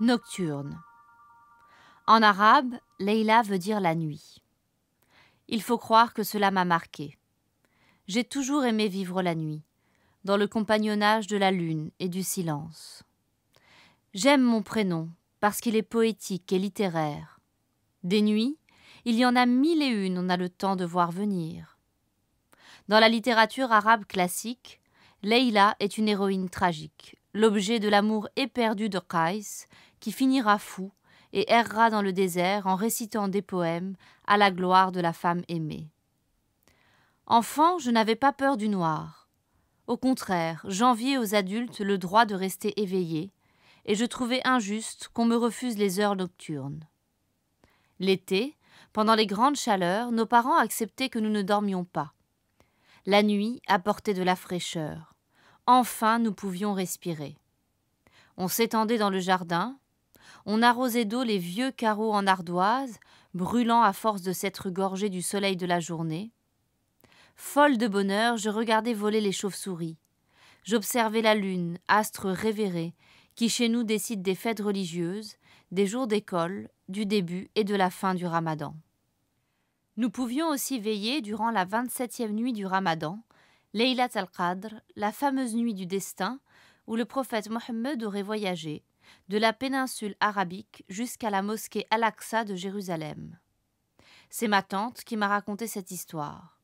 nocturne. En arabe, Leila veut dire la nuit. Il faut croire que cela m'a marqué. J'ai toujours aimé vivre la nuit, dans le compagnonnage de la lune et du silence. J'aime mon prénom parce qu'il est poétique et littéraire. Des nuits, il y en a mille et une on a le temps de voir venir. Dans la littérature arabe classique, Leila est une héroïne tragique, l'objet de l'amour éperdu de Kais qui finira fou et errera dans le désert en récitant des poèmes à la gloire de la femme aimée. Enfant, je n'avais pas peur du noir. Au contraire, j'enviais aux adultes le droit de rester éveillés, et je trouvais injuste qu'on me refuse les heures nocturnes. L'été, pendant les grandes chaleurs, nos parents acceptaient que nous ne dormions pas. La nuit apportait de la fraîcheur. Enfin, nous pouvions respirer. On s'étendait dans le jardin, on arrosait d'eau les vieux carreaux en ardoise, brûlant à force de s'être gorgés du soleil de la journée. Folle de bonheur, je regardais voler les chauves-souris. J'observais la lune, astre révéré, qui chez nous décide des fêtes religieuses, des jours d'école, du début et de la fin du ramadan. Nous pouvions aussi veiller durant la vingt-septième nuit du ramadan, Leilat al-Qadr, la fameuse nuit du destin, où le prophète Mohammed aurait voyagé, de la péninsule arabique jusqu'à la mosquée Al-Aqsa de Jérusalem. C'est ma tante qui m'a raconté cette histoire.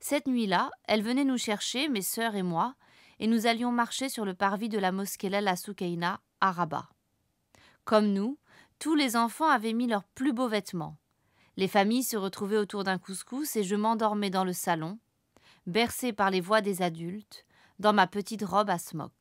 Cette nuit-là, elle venait nous chercher, mes sœurs et moi, et nous allions marcher sur le parvis de la mosquée Lala Soukaina à Rabat. Comme nous, tous les enfants avaient mis leurs plus beaux vêtements. Les familles se retrouvaient autour d'un couscous et je m'endormais dans le salon, bercée par les voix des adultes, dans ma petite robe à smock.